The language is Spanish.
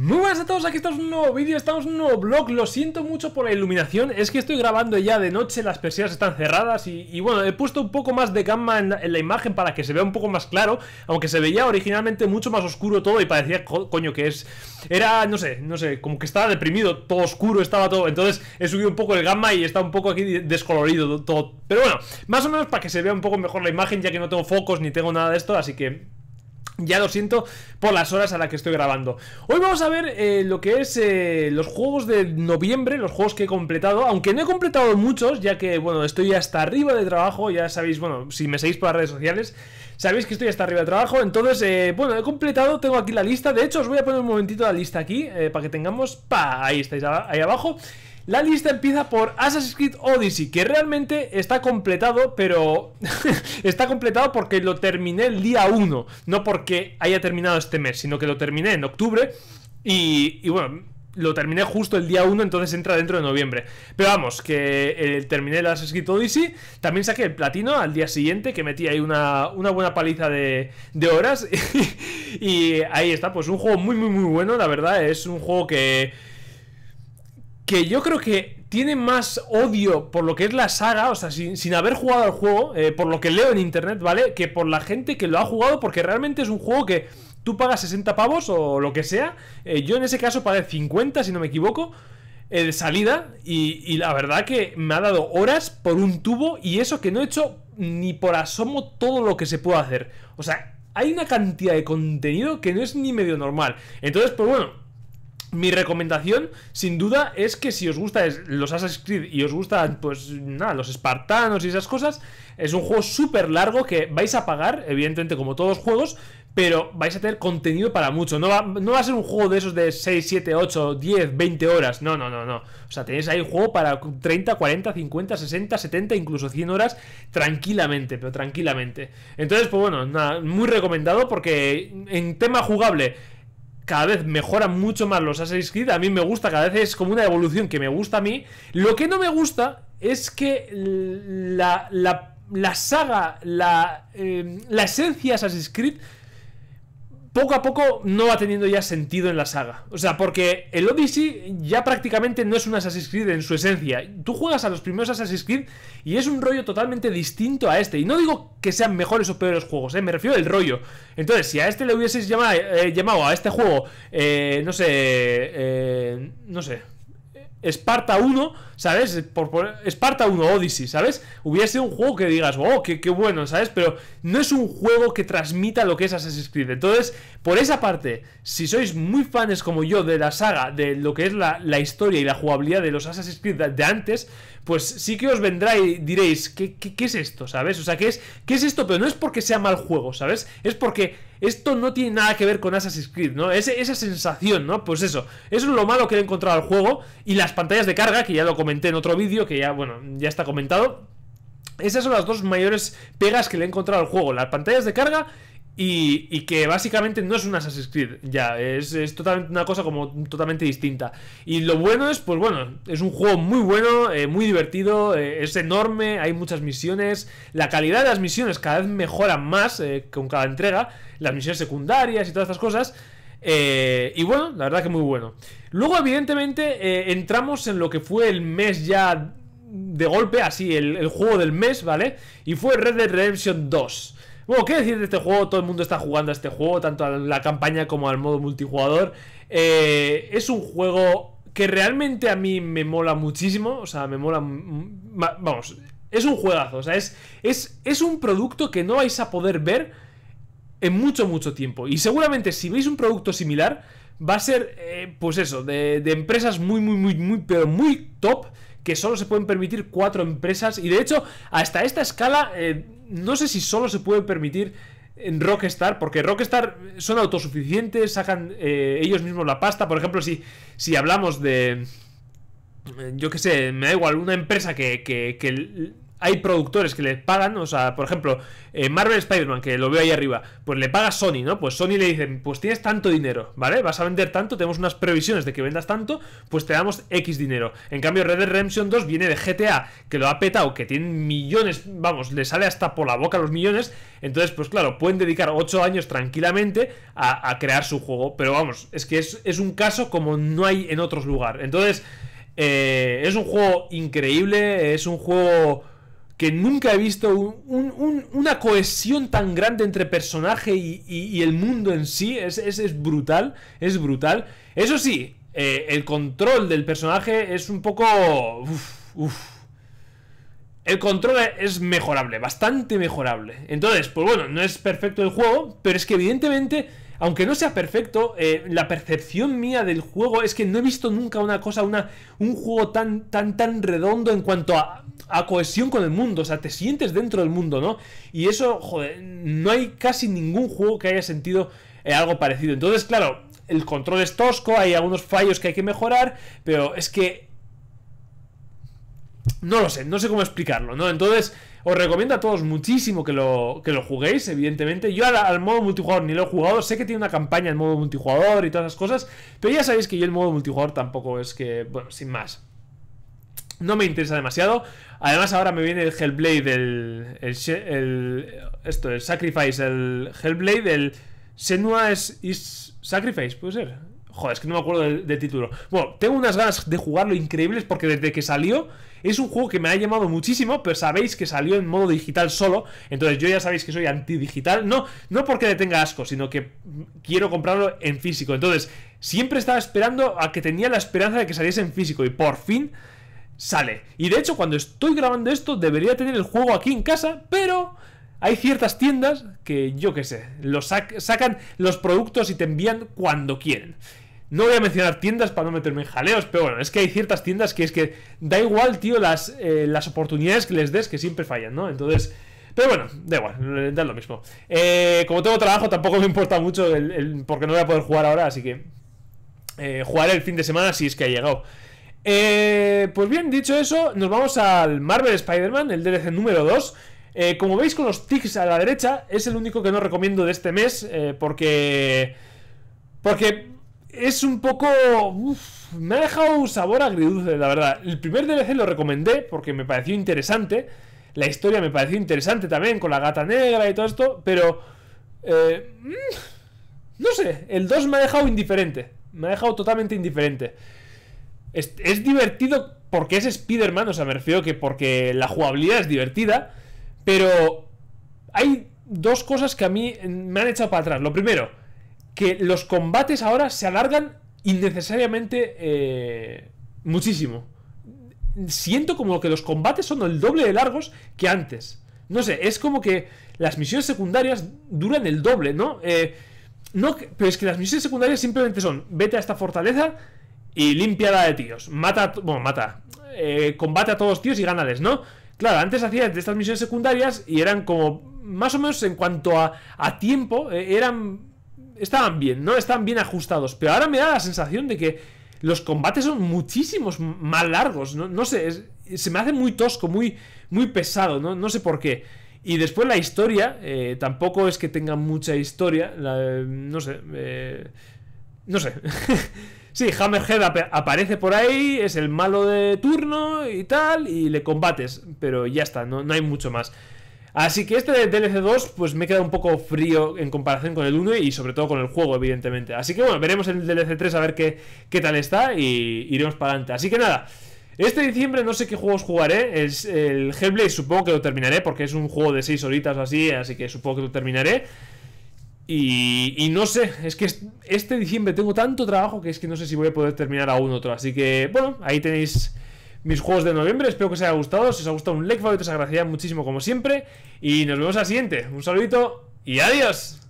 Muy buenas a todos, aquí estamos en un nuevo vídeo, estamos en un nuevo vlog Lo siento mucho por la iluminación, es que estoy grabando ya de noche, las persianas están cerradas y, bueno, he puesto un poco más de gamma en la, imagen para que se vea un poco más claro Aunque se veía originalmente mucho más oscuro todo y parecía, coño, que es... Era, no sé, no sé, como que estaba deprimido, todo oscuro estaba todo Entonces he subido un poco el gamma y está un poco aquí descolorido todo Pero bueno, más o menos para que se vea un poco mejor la imagen ya que no tengo focos ni tengo nada de esto, así que ya lo siento por las horas a las que estoy grabando. Hoy vamos a ver eh, lo que es eh, los juegos de noviembre, los juegos que he completado, aunque no he completado muchos, ya que, bueno, estoy hasta arriba de trabajo, ya sabéis, bueno, si me seguís por las redes sociales, sabéis que estoy hasta arriba de trabajo, entonces, eh, bueno, he completado, tengo aquí la lista, de hecho os voy a poner un momentito la lista aquí, para que tengamos, pa, ahí estáis, ahí abajo, la lista empieza por Assassin's Creed Odyssey, que realmente está completado, pero está completado porque lo terminé el día 1, no porque haya terminado este mes, sino que lo terminé en octubre y, bueno, lo terminé justo el día 1, entonces entra dentro de noviembre. Pero vamos, que el eh, terminé el Assassin's Creed Odyssey, también saqué el platino al día siguiente, que metí ahí una, una buena paliza de, de horas. y ahí está, pues un juego muy, muy, muy bueno, la verdad, es un juego que que yo creo que tiene más odio por lo que es la saga, o sea, sin, haber jugado al juego, eh, por lo que leo en internet, ¿vale? Que por la gente que lo ha jugado, porque realmente es un juego que tú pagas 60 pavos o lo que sea. Eh, yo en ese caso pagué 50, si no me equivoco, eh, de salida. Y, y la verdad que me ha dado horas por un tubo y eso que no he hecho ni por asomo todo lo que se puede hacer. O sea, hay una cantidad de contenido que no es ni medio normal. Entonces, pues bueno mi recomendación, sin duda, es que si os gusta los Assassin's Creed y os gustan, pues nada, los espartanos y esas cosas, es un juego súper largo que vais a pagar, evidentemente, como todos los juegos, pero vais a tener contenido para mucho. No va, no va a ser un juego de esos de 6, 7, 8, 10, 20 horas. No, no, no, no. O sea, tenéis ahí un juego para 30, 40, 50, 60, 70, incluso 100 horas tranquilamente, pero tranquilamente. Entonces, pues bueno, nada, muy recomendado porque en tema jugable cada vez mejoran mucho más los Assassin's Creed. A mí me gusta, cada vez es como una evolución que me gusta a mí. Lo que no me gusta es que la, la, saga, la, eh, la esencia de Assassin's Creed poco a poco no va teniendo ya sentido en la saga. O sea, porque el Odyssey ya prácticamente no es un Assassin's Creed en su esencia. Tú juegas a los primeros Assassin's Creed y es un rollo totalmente distinto a este. Y no digo que sean mejores o peores juegos, ¿eh? me refiero al rollo. Entonces, si a este le hubieses eh, llamado, a este juego, eh, no sé, eh, no sé, Esparta 1, ¿sabes? Por, Esparta 1 Odyssey, ¿sabes? Hubiese un juego que digas, oh, qué, qué, bueno, ¿sabes? Pero no es un juego que transmita lo que es Assassin's Creed. Entonces, por esa parte, si sois muy fans como yo de la saga, de lo que es la, historia y la jugabilidad de los Assassin's Creed de, antes, pues sí que os vendrá y diréis, ¿qué, qué, es esto, ¿sabes? O sea, ¿qué es, ¿qué es esto? Pero no es porque sea mal juego, ¿sabes? Es porque esto no tiene nada que ver con Assassin's Creed, ¿no? esa sensación, ¿no? Pues eso, eso es lo malo que he encontrado al juego y la las pantallas de carga, que ya lo comenté en otro vídeo, que ya, bueno, ya está comentado. Esas son las dos mayores pegas que le he encontrado al juego, las pantallas de carga y, que básicamente no es un Assassin's Creed, ya, es, totalmente una cosa como totalmente distinta. Y lo bueno es, pues bueno, es un juego muy bueno, eh, muy divertido, eh, es enorme, hay muchas misiones, la calidad de las misiones cada vez mejora más eh, con cada entrega, las misiones secundarias y todas estas cosas. Eh, y bueno, la verdad que muy bueno. Luego, evidentemente, eh, entramos en lo que fue el mes ya de golpe, así, el, juego del mes, ¿vale? Y fue Red Dead Redemption 2. Bueno, ¿qué decir de este juego? Todo el mundo está jugando a este juego, tanto a la campaña como al modo multijugador. Eh, es un juego que realmente a mí me mola muchísimo. O sea, me mola. Vamos, es un juegazo. O sea, es, es, es un producto que no vais a poder ver en mucho, mucho tiempo. Y seguramente si veis un producto similar, va a ser, eh, pues eso, de, empresas muy, muy, muy, muy, pero muy top, que solo se pueden permitir cuatro empresas. Y de hecho, hasta esta escala, eh, no sé si solo se puede permitir en Rockstar, porque Rockstar son autosuficientes, sacan eh, ellos mismos la pasta. Por ejemplo, si, si hablamos de... Yo qué sé, me da igual, una empresa que, que hay productores que le pagan, o sea, por ejemplo, eh, Marvel Spider-Man, que lo veo ahí arriba, pues le paga Sony, ¿no? Pues Sony le dicen, pues tienes tanto dinero, ¿vale? Vas a vender tanto, tenemos unas previsiones de que vendas tanto, pues te damos X dinero. En cambio, Red Dead Redemption 2 viene de GTA, que lo ha petado, que tiene millones, vamos, le sale hasta por la boca los millones, entonces, pues claro, pueden dedicar 8 años tranquilamente a, crear su juego, pero vamos, es que es, un caso como no hay en otros lugares. Entonces, eh, es un juego increíble, es un juego que nunca he visto una cohesión tan grande entre personaje y, el mundo en sí. Es, es, brutal, es brutal. Eso sí, eh, el control del personaje es un poco... El control es mejorable, bastante mejorable. Entonces, pues bueno, no es perfecto el juego, pero es que evidentemente aunque no sea perfecto, eh, la percepción mía del juego es que no he visto nunca una cosa, una, un juego tan, tan, tan redondo en cuanto a, cohesión con el mundo. O sea, te sientes dentro del mundo, ¿no? Y eso, joder, no hay casi ningún juego que haya sentido eh, algo parecido. Entonces, claro, el control es tosco, hay algunos fallos que hay que mejorar, pero es que no lo sé, no sé cómo explicarlo, ¿no? Entonces, os recomiendo a todos muchísimo que lo, que lo juguéis, evidentemente. Yo al, modo multijugador ni lo he jugado, sé que tiene una campaña en modo multijugador y todas esas cosas, pero ya sabéis que yo el modo multijugador tampoco es que, bueno, sin más. No me interesa demasiado. Además, ahora me viene el Hellblade, el. el, esto, el Sacrifice, el Hellblade, el. Senua es, Sacrifice, puede ser. Joder, es que no me acuerdo del, título. Bueno, tengo unas ganas de jugarlo increíbles porque desde que salió es un juego que me ha llamado muchísimo, pero sabéis que salió en modo digital solo, entonces yo ya sabéis que soy antidigital. No, no porque le tenga asco, sino que quiero comprarlo en físico. Entonces, siempre estaba esperando a que tenía la esperanza de que saliese en físico y por fin sale. Y de hecho, cuando estoy grabando esto, debería tener el juego aquí en casa, pero hay ciertas tiendas que, yo qué sé, los sacan los productos y te envían cuando quieren. No voy a mencionar tiendas para no meterme en jaleos, pero bueno, es que hay ciertas tiendas que es que da igual, tío, las, eh, las oportunidades que les des que siempre fallan, ¿no? Entonces, pero bueno, da igual, eh, da lo mismo. Eh, como tengo trabajo, tampoco me importa mucho porque no voy a poder jugar ahora, así que jugaré el fin de semana si es que ha llegado. pues bien, dicho eso, nos vamos al Marvel Spider-Man, el DLC número 2. como veis con los tics a la derecha, es el único que no recomiendo de este mes, porque... Porque es un poco... me ha dejado un sabor agridulce, la verdad. El primer DLC lo recomendé porque me pareció interesante. La historia me pareció interesante también, con la gata negra y todo esto, pero... Eh, mm, no sé, el 2 me ha dejado indiferente. Me ha dejado totalmente indiferente. Es, es divertido porque es Spider-Man, o sea, me refiero que porque la jugabilidad es divertida, pero hay dos cosas que a mí mm, me han echado para atrás. Lo primero, que los combates ahora se alargan innecesariamente eh, muchísimo. Siento como que los combates son el doble de largos que antes. No sé, es como que las misiones secundarias duran el doble, ¿no? Eh, no pero es que las misiones secundarias simplemente son, vete a esta fortaleza y limpiada de tíos. Mata, bueno, mata. Eh, combate a todos los tíos y gánales, ¿no? Claro, antes hacías estas misiones secundarias y eran como, más o menos en cuanto a, a tiempo, eran estaban bien, ¿no? Estaban bien ajustados. Pero ahora me da la sensación de que los combates son muchísimos más largos. No, no sé, se me hace muy tosco, muy, muy pesado, ¿no? no sé por qué. Y después la historia, eh, tampoco es que tenga mucha historia. no sé. Eh, no sé. sí, Hammerhead aparece por ahí, es el malo de turno y tal, y le combates. Pero ya está, no, no hay mucho más. Así que este de DLC 2, pues me queda un poco frío en comparación con el 1 y sobre todo con el juego, evidentemente. Así que bueno, veremos el DLC 3 a ver qué, qué tal está y iremos para adelante. Así que nada. Este diciembre no sé qué juegos jugaré. Es el Hellblade, supongo que lo terminaré, porque es un juego de 6 horitas o así, así que supongo que lo terminaré. Y, y, no sé, es que este diciembre tengo tanto trabajo que es que no sé si voy a poder terminar aún otro. Así que, bueno, ahí tenéis mis juegos de noviembre. Espero que os haya gustado. Si os ha gustado un like, favorito, os agradecería muchísimo como siempre. Y nos vemos a siguiente. Un saludito y adiós.